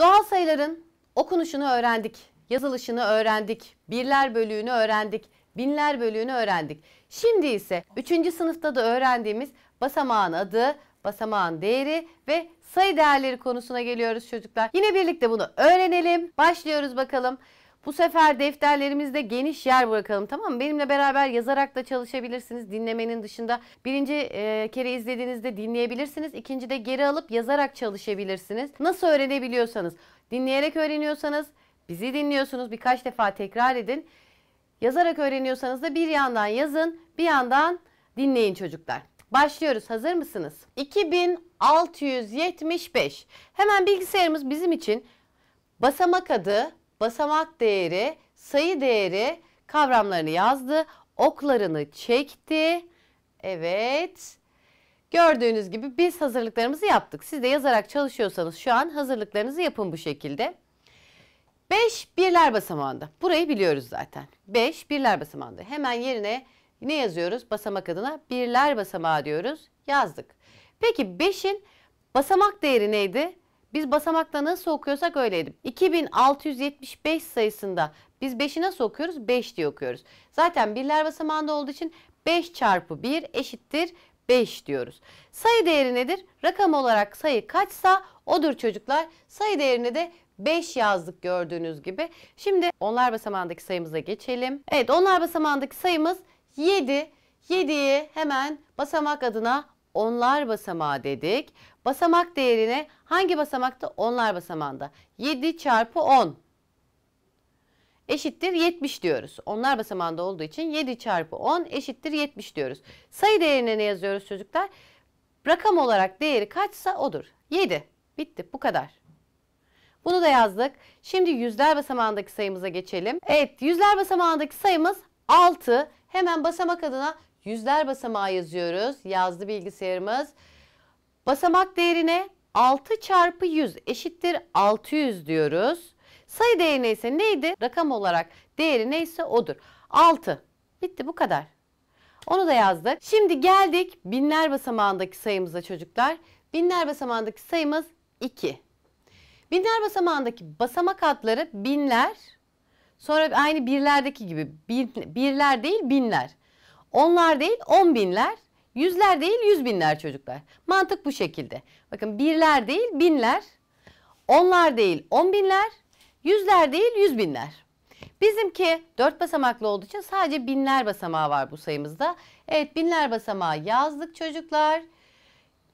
Doğal sayıların okunuşunu öğrendik, yazılışını öğrendik, birler bölüğünü öğrendik, binler bölüğünü öğrendik. Şimdi ise 3. sınıfta da öğrendiğimiz basamağın adı, basamağın değeri ve sayı değerleri konusuna geliyoruz çocuklar. Yine birlikte bunu öğrenelim. Başlıyoruz bakalım. Bu sefer defterlerimizde geniş yer bırakalım tamam mı? Benimle beraber yazarak da çalışabilirsiniz dinlemenin dışında. Birinci e, kere izlediğinizde dinleyebilirsiniz. İkinci de geri alıp yazarak çalışabilirsiniz. Nasıl öğrenebiliyorsanız. Dinleyerek öğreniyorsanız bizi dinliyorsunuz birkaç defa tekrar edin. Yazarak öğreniyorsanız da bir yandan yazın bir yandan dinleyin çocuklar. Başlıyoruz. Hazır mısınız? 2675. Hemen bilgisayarımız bizim için basamak adı basamak değeri, sayı değeri kavramlarını yazdı. Oklarını çekti. Evet. Gördüğünüz gibi biz hazırlıklarımızı yaptık. Siz de yazarak çalışıyorsanız şu an hazırlıklarınızı yapın bu şekilde. 5 birler basamağında. Burayı biliyoruz zaten. 5 birler basamağında. Hemen yerine ne yazıyoruz? Basamak adına birler basamağı diyoruz. Yazdık. Peki 5'in basamak değeri neydi? Biz basamakta nasıl okuyorsak öyleydi. 2675 sayısında biz 5'i nasıl okuyoruz? 5 diye okuyoruz. Zaten birler basamağında olduğu için 5 çarpı 1 eşittir 5 diyoruz. Sayı değeri nedir? Rakam olarak sayı kaçsa odur çocuklar. Sayı değerini de 5 yazdık gördüğünüz gibi. Şimdi onlar basamağındaki sayımıza geçelim. Evet onlar basamağındaki sayımız 7. 7'yi hemen basamak adına onlar basamağı dedik. Basamak değerine hangi basamakta? Onlar basamağında. 7 çarpı 10 eşittir 70 diyoruz. Onlar basamağında olduğu için 7 çarpı 10 eşittir 70 diyoruz. Sayı değerine ne yazıyoruz çocuklar? Rakam olarak değeri kaçsa odur. 7. Bitti bu kadar. Bunu da yazdık. Şimdi yüzler basamağındaki sayımıza geçelim. Evet yüzler basamağındaki sayımız 6. Hemen basamak adına yüzler basamağı yazıyoruz. Yazdı bilgisayarımız. Basamak değerine 6 çarpı 100 eşittir 600 diyoruz. Sayı değeri neyse neydi? Rakam olarak değeri neyse odur. 6. Bitti bu kadar. Onu da yazdık. Şimdi geldik binler basamağındaki sayımıza çocuklar. Binler basamağındaki sayımız 2. Binler basamağındaki basamak adları binler. Sonra aynı birlerdeki gibi bir, birler değil binler. Onlar değil on binler, yüzler değil yüz binler çocuklar. Mantık bu şekilde. Bakın birler değil binler, onlar değil on binler, yüzler değil yüz binler. Bizimki dört basamaklı olduğu için sadece binler basamağı var bu sayımızda. Evet binler basamağı yazdık çocuklar.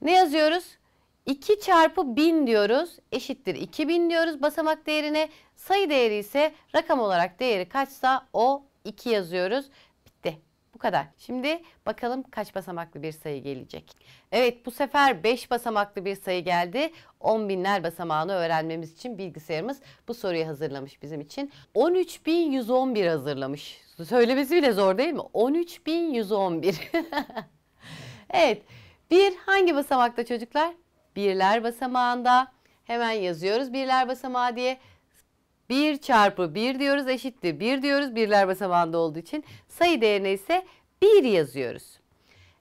Ne yazıyoruz? 2 çarpı 1000 diyoruz eşittir 2000 diyoruz basamak değerine. Sayı değeri ise rakam olarak değeri kaçsa o 2 yazıyoruz. Bu kadar. Şimdi bakalım kaç basamaklı bir sayı gelecek. Evet bu sefer 5 basamaklı bir sayı geldi. 10 binler basamağını öğrenmemiz için bilgisayarımız bu soruyu hazırlamış bizim için. 13.111 hazırlamış. Söylemesi bile zor değil mi? 13.111. evet. Bir hangi basamakta çocuklar? Birler basamağında. Hemen yazıyoruz birler basamağı diye. 1 çarpı 1 diyoruz eşittir 1 diyoruz. Birler basamağında olduğu için sayı değerine ise 1 yazıyoruz.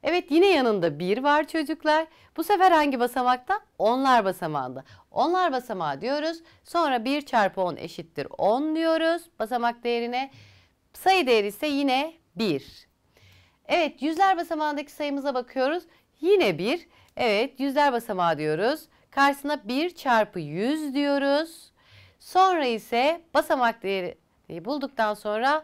Evet yine yanında 1 var çocuklar. Bu sefer hangi basamakta? Onlar basamağında. Onlar basamağı diyoruz. Sonra 1 çarpı 10 eşittir 10 diyoruz basamak değerine. Sayı değeri ise yine 1. Evet yüzler basamağındaki sayımıza bakıyoruz. Yine 1. Evet yüzler basamağı diyoruz. Karşısına 1 çarpı 100 diyoruz. Sonra ise basamak değeri bulduktan sonra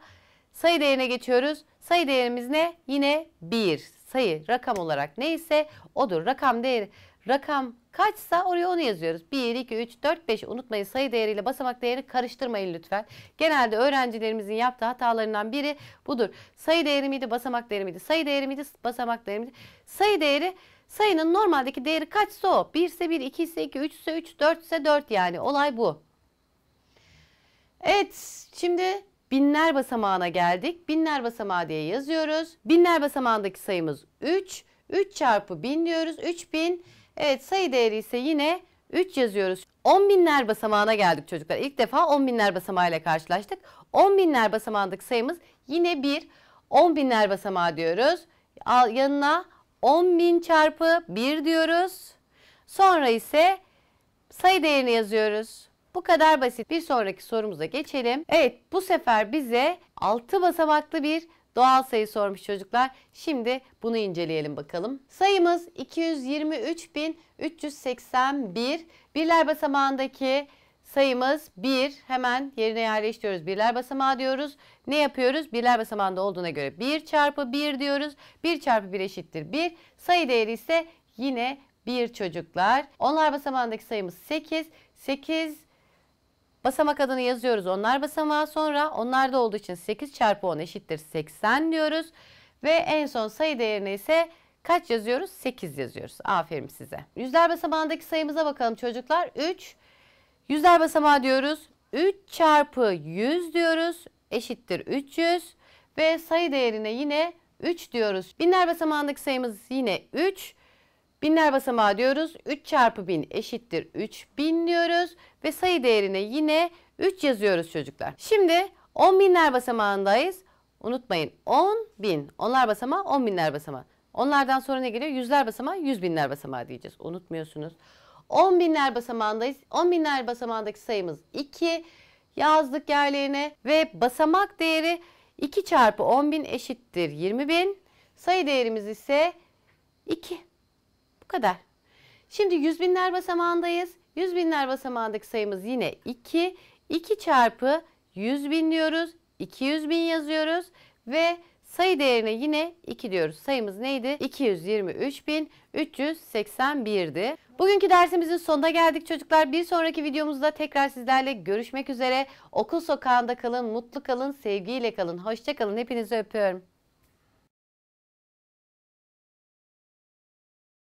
sayı değerine geçiyoruz. Sayı değerimiz ne? Yine 1. Sayı rakam olarak neyse odur. Rakam değeri rakam kaçsa oraya onu yazıyoruz. 1, 2, 3, 4, 5 unutmayın sayı değeriyle basamak değerini karıştırmayın lütfen. Genelde öğrencilerimizin yaptığı hatalarından biri budur. Sayı değeri miydi, basamak değeri miydi? Sayı değeri miydi, basamak değeri miydi? Sayı değeri sayının normaldeki değeri kaçsa o. 1 ise 1, 2 ise 2, 3 ise 3, 4 ise 4 yani olay bu. Evet şimdi binler basamağına geldik. Binler basamağı diye yazıyoruz. Binler basamağındaki sayımız 3. 3 çarpı 1000 diyoruz. 3000. Evet sayı değeri ise yine 3 yazıyoruz. 10 binler basamağına geldik çocuklar. İlk defa 10 binler basamağıyla karşılaştık. 10 binler basamağındaki sayımız yine 1. 10 binler basamağı diyoruz. yanına 10 bin çarpı 1 diyoruz. Sonra ise sayı değerini yazıyoruz. Bu kadar basit. Bir sonraki sorumuza geçelim. Evet bu sefer bize 6 basamaklı bir doğal sayı sormuş çocuklar. Şimdi bunu inceleyelim bakalım. Sayımız 223.381. Birler basamağındaki sayımız 1. Hemen yerine yerleştiriyoruz. Birler basamağı diyoruz. Ne yapıyoruz? Birler basamağında olduğuna göre 1 çarpı 1 diyoruz. 1 çarpı 1 eşittir 1. Sayı değeri ise yine 1 çocuklar. Onlar basamağındaki sayımız 8. 8 Basamak adını yazıyoruz onlar basamağı sonra. Onlar da olduğu için 8 çarpı 10 eşittir 80 diyoruz. Ve en son sayı değerine ise kaç yazıyoruz? 8 yazıyoruz. Aferin size. Yüzler basamağındaki sayımıza bakalım çocuklar. 3. Yüzler basamağı diyoruz. 3 çarpı 100 diyoruz. Eşittir 300. Ve sayı değerine yine 3 diyoruz. Binler basamağındaki sayımız yine 3. Binler basamağı diyoruz. 3 çarpı 1000 eşittir 3000 diyoruz. Ve sayı değerine yine 3 yazıyoruz çocuklar. Şimdi 10 binler basamağındayız. Unutmayın 10 bin. Onlar basamağı 10 binler basamağı. Onlardan sonra ne geliyor? Yüzler basamağı, yüz binler basamağı diyeceğiz. Unutmuyorsunuz. 10 binler basamağındayız. 10 binler basamağındaki sayımız 2. Yazdık yerlerine ve basamak değeri 2 çarpı 10 bin eşittir 20 bin. Sayı değerimiz ise 2 kadar. Şimdi yüz binler basamağındayız. Yüz binler basamağındaki sayımız yine 2. 2 çarpı 100 bin diyoruz. 200 bin yazıyoruz ve sayı değerine yine 2 diyoruz. Sayımız neydi? bin 223.381'di. Bugünkü dersimizin sonuna geldik çocuklar. Bir sonraki videomuzda tekrar sizlerle görüşmek üzere. Okul sokağında kalın, mutlu kalın, sevgiyle kalın. Hoşçakalın. Hepinizi öpüyorum.